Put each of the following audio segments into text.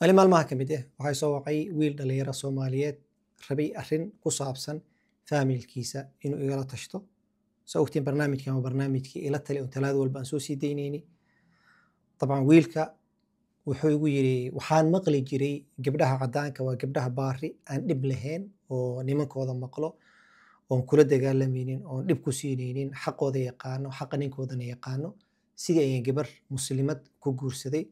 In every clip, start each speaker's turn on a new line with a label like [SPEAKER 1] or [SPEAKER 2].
[SPEAKER 1] maalin maalmaha ka mid ah eh, waxaa soo waqay wiil dhallinyaro soomaaliyeed rabay arin ku saabsan faamilkiisa inuu igala tashto soo ogtiin barnaamijkan waa barnaamijkii ila tali oon talaada walba aan soo sii daynayni dabcan wiilka wuxuu igu yidhi waxaan maqli jiray gabdhaha caddaanka waa gabdhaha baari aan dhib lahayn oo nimankooda maqlo oon kula dagaalamaynin oon dhib ku siinaynin xaqooda yaqaano xaqa ninkoodana yaqaano sidii ayaan gabar muslimad ku guursaday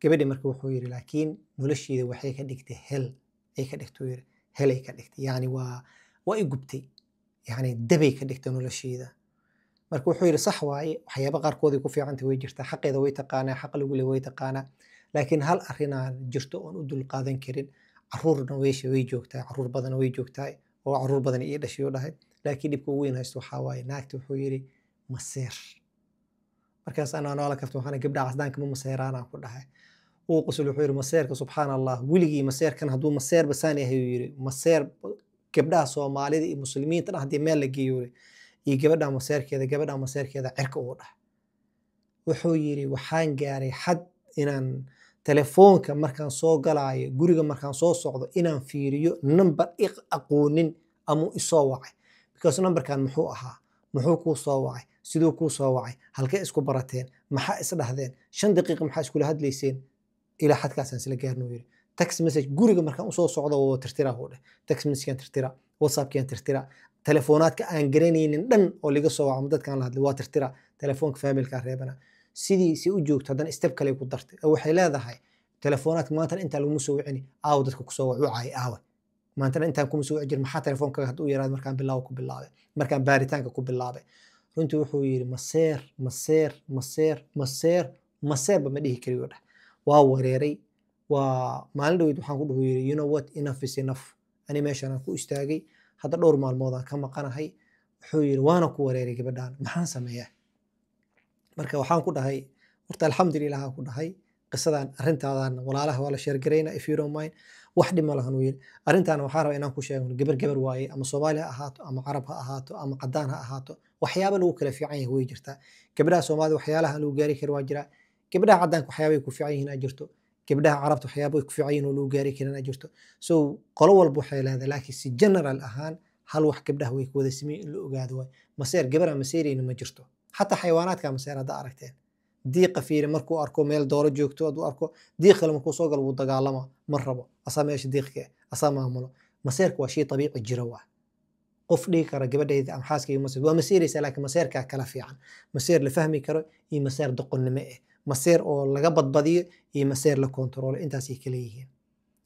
[SPEAKER 1] gabadhi marka wuxuu yidhi laakiin noloshiida waxay ka dhigtay hel ay ka dhigtay yidhi hel ka dhigtay yacni waa waa i gubtay yacni dabay ka dhigtay noloshiida marka wuxuu yidhi sax waaye waxyaaba qaarkooday ku fiicanta way jirtaa xaqeeda way taqaanaa xaq lagu way taqaanaa laakiin hal arrinaan jirto oon u dul qaadan karin caruurna weesha way joogtaa caruur badana way joogtaa oo caruur badan iyo dhashay oo dhahay laakiin dhibka ugu weyn haysto waxaa waaye naagta wuxuu yidhi maseer markaas anaa noola karta waxaan gabdha casdaanka ma maseeraanaan ku dhahay uu qosol wuxuu yidhi maseerka subxaan allah weligii maseerkan hadduu maseerba saan yahay uu yidhi maseer gabdhaha soomaalida iyo muslimiinta haddii meel la geeyo yidhi iyo gabadha maseerkeeda gabadha maseerkeeda cirka uu dhahay wuxuu yidhi waxaan gaaray xad inaan telefoonka markaan soo galaayo guriga markaan soo socdo inaan fiiriyo number i aqoonin amuu isoo wacay because numberkan muxuu ahaa muxuu kuu soo wacay siduu kuu soo wacay halkee isku barateen maxaa isdhahdeen shan daqiiq maxaa iskula hadlayseen ilaa xadkaasaan isla gaarno yiri text message guriga markaan usoo socdo waa tirtira huu dheh text messagekan tirtira whatsappkan tirtira telefonaadka aan garanaynin dhan oo laga soo waco dadkaan la hadlay waa tirtira telefoonka faamilkaa reebana sidii si u joogto haddana step kale ku dartay waxay leedahay telefonaadka maanta intaa laguma soo wicini aawo dadka kusoo wacay aawa maantana intaan kuma soo jir maxaa telefoonkaga hadduu yaraad markaan bilaawo ku bilaabay markaan baaritaanka ku bilaabay runtii wuxuu yidhi maseer maseer maseer maseer maseerba ma dhihi kariyo dheh waa wareeray waa maalin dhaweyd waxaan ku dhuhu yidhi you what enough is enough ani meeshaan ku istaagay hadda dhowr maalmoodaan ka maqanahay wuxuu yidhi waana ku wareeray gabadhaan maxaan sameeyaa marka waxaan ku dhahay horta alxamdulilah aan ku dhahay qisadan arrintaadan walaalaha waa la sheergaraynaa if you mind wax dhib lahan wiil arrintaana waxaa raba inaan ku sheegno gabar gabar waaye ama soomaali ha ahaato ama carab ha ahaato ama cadaan ha ahaato waxyaaba lagu kala fiican yahay way jirtaa gabdhaha soomaalida waxyaalaha lagu gaari kari waa jiraa gabdhaha caddaanka waxyaabay ku fiican yihiin jirto gabdhaha carabta waxyaaba ku fiican yihiin oo lagu gaari karin jirto so qolo walba waxay leedahay laakiin si general ahaan hal wax gabdhaha way ku wada sameyn in la ogaado waay maseer gabar aan ma jirto xataa xayawaanaadka maseer haddaa aragteen diiqa fiiri markuu arko meel dooro joogto ad u arko diiqale markuu soo galo wuu dagaalama ma rabo asaa meesha diiqka ah, asaa maamulo maseerka waa shay abiici jira waa qof dhigi kara gabadhayda ama xaaskayga maseer waa maseerkaa ah kala fiican maseer la fahmi karo iyo maseer doqonnimo ah maseer oo laga badbadiyo iyo maseer la kontaroolo intaasay kala yihiin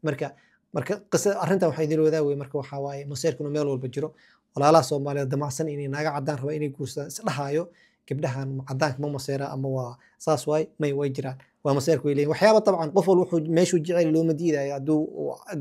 [SPEAKER 1] marka marka qisada arrintan waxaa idil wadaawey marka waxaa waaye maseerkuna meel walba jiro walaalaha soomaaliyeed damacsan inay naaga caddaan rabaa inay guursadaan is gabdhahan cadaanka ma maseera ama waa saas waay may way jiraan waa maseerka way waxyaaba dabcan qof wal wuxuu meeshuu jecel looma diidayo hadduu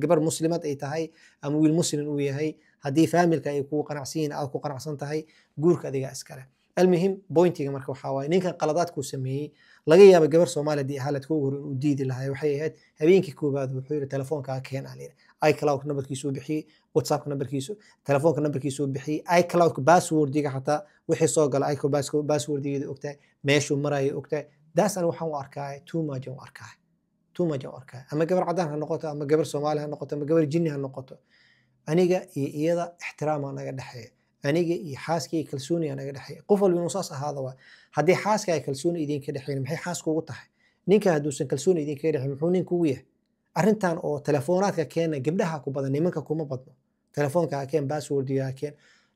[SPEAKER 1] gabar muslimad ay tahay ama wiil muslim uu yahay haddii faamilka ay kugu qanacsan aad ku qanacsan tahay guurka adigaa iskale almuhim bointiga marka waxaa ninkan qaladaadkuu sameeyey laga yaaba gabar soomaaliya dii ahaan ladkoogu hor inuu diidi lahay waxay ahayd habeenkii koowaad wuxuu yidhi telefoonkaa keen aa layidhi icloud nabarkiisuu bixiyey whatsappka nambarkiisu telefoonka nambarkiisu bixiyey icloudka basswordiga xataa wixii soo gala basswordigeeda ogtahay meeshuu maraya ogtahay daasana waxaan u arkaaya tumaj u arkaaya tumaj u arkaaya ama gabar cadaan ha noqoto ama gabar soomaali ha noqoto ama gabar jinni ha noqoto aniga iyo iyada ixtiraamaa naga dhexeeya aniga iyo xaaska iyo kalsooniyaa naga dhexeeya qof walba inuu saas ahaada haddii xaaska ay kalsooni idinka dhexeyn maxay xaaskuugu tahay ninka hadduusan kalsooni idinkaga dhexeyn muxuu ninkugu yahay arrintan oo telefoonaadka keena gabdhaha ku badan nimanka kuma badno telefoonka hakeen basswordiga hakeen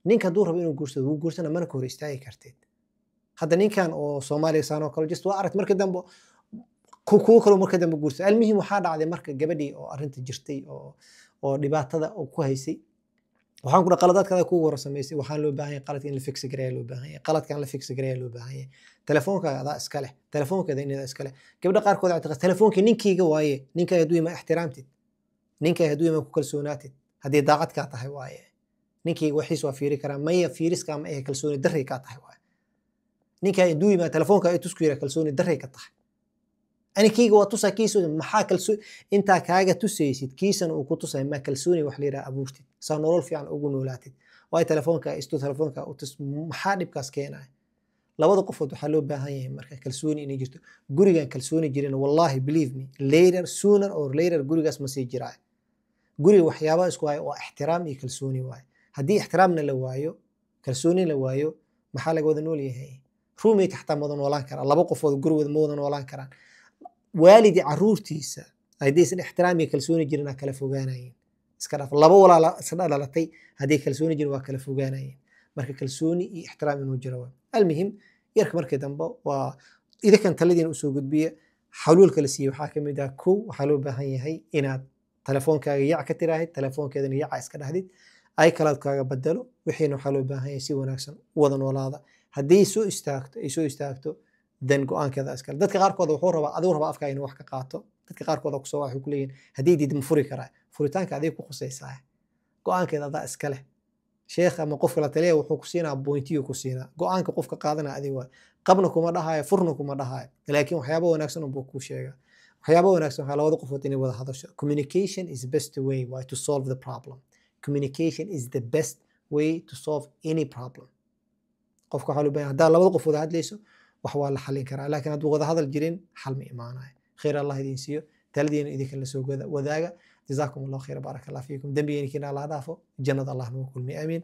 [SPEAKER 1] nink hadduu rabo inuu guursado wuu guursana mana ka hor istaagi karteed hadda ninkan oo soomaaliya sanocologist waa aragt marka dambe kuwo kaloo marka dambe guursada almuhim waxaa dhacday marka gabadhii oo arrinta jirtay oo dhibaatada ku haysay waxaan ku qaladaadkada kugu hore samaysay waxaan loo baahan yahay qaladka in la fiksi loo baahan yahay qaladka la fiksi loo baahan yahay telefoonkaada adaa iska leh telefoonkeeda inaada iska leh gabdha qaarkood ictiqaad telefoonka ninkeyga waaye ninkaa hadduu imaa ixtiraamtid ninkaa hadduu imaa ku kalsoonaatid haddii daacad kaa tahay waaye ninkii waxiis waa fiiri karaa maya fiiriska ma ahe kalsooni darray kaa tahay waaye ninkaa duuyimaa telefoonka ay tusku yira kalsooni darray ka tahay ani waa tusaa kiisa maxaa kalsooni intaa kaaga tusaysid kiisana uu ku tusay ma kalsooni wax layidhaha abuurtid saa nolol fiican ugu noolaatid waayo telefoonka istu telefoonka u maxaa dhibkaas keenaya labada qofood waxaa loo baahan yahay marka kalsooni inay jirto gurigan kalsooni jirin wallaahi believe me later sooner or later gurigaas masii sii jiraayo guriga waxyaaba isku haya waa ixtiraam iyo kalsooni waaye haddii ixtiraamna la waayo kalsooni la waayo maxaa laga wada nool yahay ruumeyka xataa ma noolaan karaan laba qofood gurigooda ma wada noolaan karaan waalidi caruurtiisa haddaysan ixtiraam iyo kalsooni jirin aa kala fogaanayeen iska laba walaala isdha hadday kalsooni jirin waa kala fogaanayeen marka kalsooni iyo ixtiraam inuu jiro almuhim yarka markii dambe waa idakan taladiina usoo gudbiya xaluulka la siiyey waxaa ka mid ah kow waxaa loo baahan yahay inaad teleefoonkaaga yac ka tiraahid telefoonkeedana yaca iska dhahdid ay kalaad kaaga badalo wixiina waxaa loo baahan yahay si wanaagsan wada noolaada haddii soo istaagto ay soo istaagto dan go-aankeeda iskale dadka qaarkooda wuxuu rabaa adigu rabaa afkaa inuu wax ka qaato dadka qaarkooda kusoo waxay ku leeyihin haddii diid ma furi karaa furitaanka adiga ku khusaysaa go-aankeeda adaa iska leh sheekh ama qofka la taliya wuxuu ku siinaa bointiyo go-aanka qofka qaadana adiga waay qabna kuma dhahaayo furna kuma dhahaayo laakiin waxyaaba wanaagsan unbuu kuu sheegaa waxyaaba wanaagsan waxaa labada qofood inay wada hadasho communication is best way why to solve the problem communication is the best way to solve any problem qofka waxaa loo bahan labada qof wada hadlayso wax waa la xalin karaa laakiin hadduu wada hadal jirin xal ma imaanayo khayr allah idin siiyo taladiina idinka soo wadaaga jazaakum allahu khayra baaraka allah fiikum dembigeena kiina dhaafo jannada allah nagu kulmiy aamiin